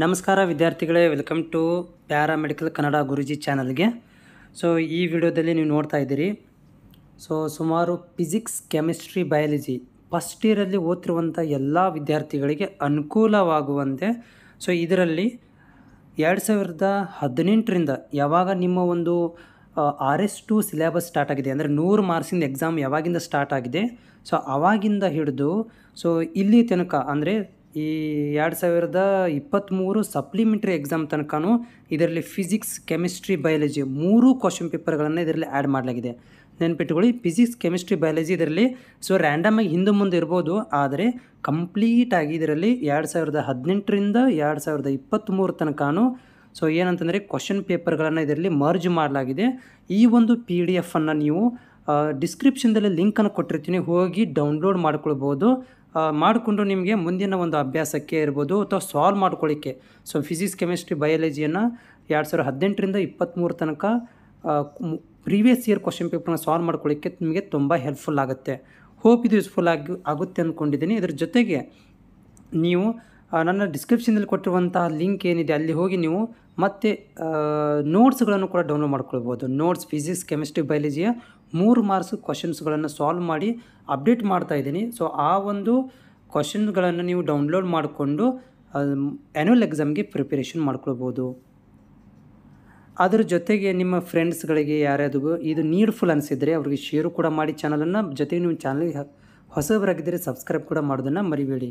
ನಮಸ್ಕಾರ ವಿದ್ಯಾರ್ಥಿಗಳೇ welcome to paramedical Kannada Guruji ಚಾನಲ್ಗೆ ಸೊ ಈ ವಿಡಿಯೋದಲ್ಲಿ ನೀವು ನೋಡ್ತಾ ಇದ್ದೀರಿ ಸೊ ಸುಮಾರು ಫಿಸಿಕ್ಸ್ ಕೆಮಿಸ್ಟ್ರಿ ಬಯಾಲಜಿ ಫಸ್ಟ್ ಇಯರಲ್ಲಿ ಓದ್ತಿರುವಂಥ ಎಲ್ಲ ವಿದ್ಯಾರ್ಥಿಗಳಿಗೆ ಅನುಕೂಲವಾಗುವಂತೆ ಸೊ ಇದರಲ್ಲಿ ಎರಡು ಸಾವಿರದ ಹದಿನೆಂಟರಿಂದ ಯಾವಾಗ ನಿಮ್ಮ ಒಂದು R S two syllabus start ಆಗಿದೆ ಅಂದರೆ ನೂರು ಮಾರ್ಕ್ಸಿಂದ ಎಕ್ಸಾಮ್ ಯಾವಾಗಿಂದ ಸ್ಟಾರ್ಟ್ ಆಗಿದೆ ಸೊ ಆವಾಗಿಂದ ಹಿಡಿದು ಸೊ ಇಲ್ಲಿ ತನಕ ಅಂದರೆ ಈ ಎರಡು ಸಾವಿರದ ಇಪ್ಪತ್ತ್ಮೂರು ಸಪ್ಲಿಮೆಂಟ್ರಿ ಎಕ್ಸಾಮ್ ತನಕನೂ ಇದರಲ್ಲಿ ಫಿಸಿಕ್ಸ್ ಕೆಮಿಸ್ಟ್ರಿ ಬಯಾಲಜಿ ಮೂರು ಕ್ವಶನ್ ಪೇಪರ್ಗಳನ್ನು ಇದರಲ್ಲಿ ಆ್ಯಡ್ ಮಾಡಲಾಗಿದೆ ನೆನ್ಪಿಟ್ಟುಕೊಳ್ಳಿ ಫಿಸಿಕ್ಸ್ ಕೆಮಿಸ್ಟ್ರಿ ಬಯಾಲಜಿ ಇದರಲ್ಲಿ ಸೊ ರ್ಯಾಂಡಮ್ ಆಗಿ ಹಿಂದೆ ಮುಂದೆ ಇರ್ಬೋದು ಆದರೆ ಕಂಪ್ಲೀಟಾಗಿ ಇದರಲ್ಲಿ ಎರಡು ಸಾವಿರದ ಹದಿನೆಂಟರಿಂದ ಎರಡು ಸಾವಿರದ ಇಪ್ಪತ್ತ್ಮೂರು ತನಕನೂ ಸೊ ಏನಂತಂದರೆ ಕ್ವಶನ್ ಪೇಪರ್ಗಳನ್ನು ಇದರಲ್ಲಿ ಮರ್ಜ್ ಮಾಡಲಾಗಿದೆ ಈ ಒಂದು ಪಿ ಡಿ ಎಫನ್ನು ನೀವು ಡಿಸ್ಕ್ರಿಪ್ಷನ್ದಲ್ಲಿ ಲಿಂಕನ್ನು ಕೊಟ್ಟಿರ್ತೀನಿ ಹೋಗಿ ಡೌನ್ಲೋಡ್ ಮಾಡ್ಕೊಳ್ಬೋದು ಮಾಡಿಕೊಂಡು ನಿಮಗೆ ಮುಂದಿನ ಒಂದು ಅಭ್ಯಾಸಕ್ಕೆ ಇರ್ಬೋದು ಅಥವಾ ಸಾಲ್ವ್ ಮಾಡ್ಕೊಳ್ಳಿಕ್ಕೆ ಸೊ ಫಿಸಿಕ್ಸ್ ಕೆಮಿಸ್ಟ್ರಿ ಬಯಾಲಜಿಯನ್ನು ಎರಡು ಸಾವಿರದ ಹದಿನೆಂಟರಿಂದ ಇಪ್ಪತ್ತ್ಮೂರು ತನಕ ಪ್ರೀವಿಯಸ್ ಇಯರ್ ಕ್ವಶನ್ ಪೇಪರ್ನ ಸಾಲ್ವ್ ಮಾಡ್ಕೊಳ್ಳಿಕ್ಕೆ ನಿಮಗೆ ತುಂಬ ಹೆಲ್ಪ್ಫುಲ್ ಆಗುತ್ತೆ ಹೋಪ್ ಇದು ಯೂಸ್ಫುಲ್ ಆಗಿ ಆಗುತ್ತೆ ಅಂದ್ಕೊಂಡಿದ್ದೀನಿ ಇದ್ರ ಜೊತೆಗೆ ನೀವು ನನ್ನ ಡಿಸ್ಕ್ರಿಪ್ಷನಲ್ಲಿ ಕೊಟ್ಟಿರುವಂತಹ ಲಿಂಕ್ ಏನಿದೆ ಅಲ್ಲಿ ಹೋಗಿ ನೀವು ಮತ್ತೆ ನೋಟ್ಸ್ಗಳನ್ನು ಕೂಡ ಡೌನ್ಲೋಡ್ ಮಾಡ್ಕೊಳ್ಬೋದು ನೋಟ್ಸ್ ಫಿಸಿಕ್ಸ್ ಕೆಮಿಸ್ಟ್ರಿ ಬಯಾಲಜಿಯ ಮೂರು ಮಾರ್ಕ್ಸ್ ಕ್ವಶನ್ಸ್ಗಳನ್ನು ಸಾಲ್ವ್ ಮಾಡಿ ಅಪ್ಡೇಟ್ ಮಾಡ್ತಾ ಇದ್ದೀನಿ ಸೊ ಆ ಒಂದು ಕ್ವಶನ್ಗಳನ್ನು ನೀವು ಡೌನ್ಲೋಡ್ ಮಾಡಿಕೊಂಡು ಆ್ಯನ್ಯುವಲ್ ಎಕ್ಸಾಮ್ಗೆ ಪ್ರಿಪರೇಷನ್ ಮಾಡ್ಕೊಳ್ಬೋದು ಅದರ ಜೊತೆಗೆ ನಿಮ್ಮ ಫ್ರೆಂಡ್ಸ್ಗಳಿಗೆ ಯಾರ್ಯಾರಿಗೂ ಇದು ನೀಡ್ಫುಲ್ ಅನಿಸಿದರೆ ಅವರಿಗೆ ಶೇರು ಕೂಡ ಮಾಡಿ ಚಾನಲನ್ನು ಜೊತೆಗೆ ನೀವು ಚಾನಲ್ಗೆ ಹೊಸವರಾಗಿದ್ದರೆ ಸಬ್ಸ್ಕ್ರೈಬ್ ಕೂಡ ಮಾಡೋದನ್ನು ಮರಿಬೇಡಿ